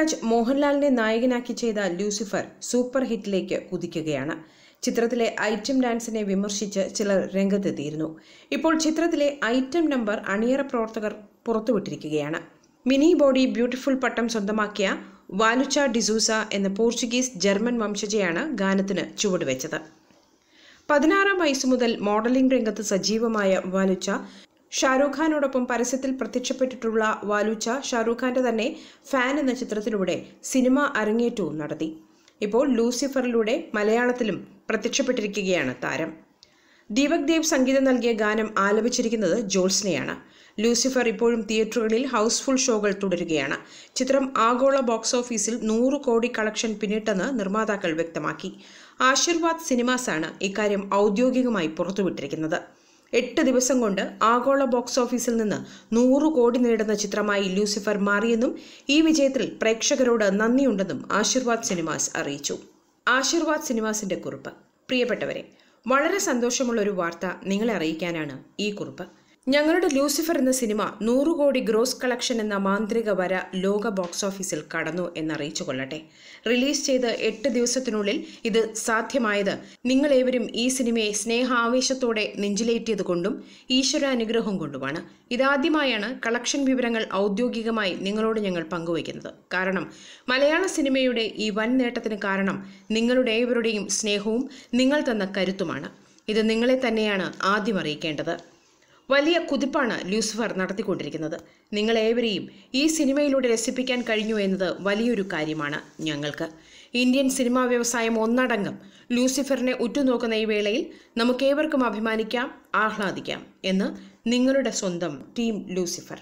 പൃഥ്വിരാജ് മോഹൻലാലിനെ നായകനാക്കി ചെയ്ത ലൂസിഫർ സൂപ്പർ ഹിറ്റിലേക്ക് കുതിക്കുകയാണ് ചിത്രത്തിലെ ഐറ്റം ഡാൻസിനെ വിമർശിച്ച് ചിലർ രംഗത്തെത്തിയിരുന്നു ഇപ്പോൾ ചിത്രത്തിലെ ഐറ്റം നമ്പർ അണിയറ പ്രവർത്തകർ പുറത്തുവിട്ടിരിക്കുകയാണ് മിനി ബോഡി ബ്യൂട്ടിഫുൾ പട്ടം സ്വന്തമാക്കിയ വാലുച്ച ഡിസൂസ എന്ന പോർച്ചുഗീസ് ജർമ്മൻ വംശജയാണ് ഗാനത്തിന് ചുവടുവെച്ചത് പതിനാറാം വയസ്സു മുതൽ മോഡലിംഗ് രംഗത്ത് സജീവമായ വാലുച്ച ഷാരൂഖ് ഖാനോടൊപ്പം പരസ്യത്തിൽ പ്രത്യക്ഷപ്പെട്ടിട്ടുള്ള വാലൂച്ച ഷാരൂഖ് ഖാന്റെ തന്നെ ഫാൻ എന്ന ചിത്രത്തിലൂടെ സിനിമ അരങ്ങേറ്റവും നടത്തി ഇപ്പോൾ ലൂസിഫറിലൂടെ മലയാളത്തിലും പ്രത്യക്ഷപ്പെട്ടിരിക്കുകയാണ് താരം ദീപക് ദേവ് സംഗീതം നൽകിയ ഗാനം ആലപിച്ചിരിക്കുന്നത് ജോൾസിനെയാണ് ലൂസിഫർ ഇപ്പോഴും തിയേറ്ററുകളിൽ ഹൗസ്ഫുൾ ഷോകൾ തുടരുകയാണ് ചിത്രം ആഗോള ബോക്സ് ഓഫീസിൽ നൂറ് കോടി കളക്ഷൻ പിന്നിട്ടെന്ന് നിർമ്മാതാക്കൾ വ്യക്തമാക്കി ആശീർവാദ് സിനിമാസാണ് ഇക്കാര്യം ഔദ്യോഗികമായി പുറത്തുവിട്ടിരിക്കുന്നത് എട്ട് ദിവസം കൊണ്ട് ആഗോള ബോക്സ് ഓഫീസിൽ നിന്ന് നൂറ് കോടി നേടുന്ന ചിത്രമായി ലൂസിഫർ മാറിയെന്നും ഈ വിജയത്തിൽ പ്രേക്ഷകരോട് നന്ദിയുണ്ടെന്നും ആശീർവാദ് സിനിമാസ് അറിയിച്ചു ആശീർവാദ് സിനിമാസിന്റെ കുറിപ്പ് പ്രിയപ്പെട്ടവരെ വളരെ സന്തോഷമുള്ള ഒരു വാർത്ത നിങ്ങളെ അറിയിക്കാനാണ് ഈ കുറിപ്പ് ഞങ്ങളുടെ ലൂസിഫർ എന്ന സിനിമ നൂറ് കോടി ഗ്രോസ് കളക്ഷൻ എന്ന മാന്ത്രിക വര ലോക ബോക്സ് ഓഫീസിൽ കടന്നു എന്നറിയിച്ചു കൊള്ളട്ടെ റിലീസ് ചെയ്ത് എട്ട് ദിവസത്തിനുള്ളിൽ ഇത് സാധ്യമായത് നിങ്ങളേവരും ഈ സിനിമയെ സ്നേഹാവേശത്തോടെ നെഞ്ചിലേറ്റിയതുകൊണ്ടും ഈശ്വരാനുഗ്രഹം കൊണ്ടുമാണ് ഇതാദ്യമായാണ് കളക്ഷൻ വിവരങ്ങൾ ഔദ്യോഗികമായി നിങ്ങളോട് ഞങ്ങൾ പങ്കുവയ്ക്കുന്നത് കാരണം മലയാള സിനിമയുടെ ഈ വൻ നേട്ടത്തിന് കാരണം നിങ്ങളുടെ ഏവരുടെയും സ്നേഹവും നിങ്ങൾ തന്ന കരുത്തുമാണ് ഇത് നിങ്ങളെ തന്നെയാണ് ആദ്യം അറിയിക്കേണ്ടത് വലിയ കുതിപ്പാണ് ലൂസിഫർ നടത്തിക്കൊണ്ടിരിക്കുന്നത് നിങ്ങളേവരെയും ഈ സിനിമയിലൂടെ രസിപ്പിക്കാൻ കഴിഞ്ഞു എന്നത് വലിയൊരു കാര്യമാണ് ഞങ്ങൾക്ക് ഇന്ത്യൻ സിനിമാ വ്യവസായം ഒന്നടങ്കം ലൂസിഫറിനെ ഉറ്റുനോക്കുന്ന ഈ വേളയിൽ നമുക്കേവർക്കും അഭിമാനിക്കാം ആഹ്ലാദിക്കാം എന്ന് നിങ്ങളുടെ സ്വന്തം ടീം ലൂസിഫർ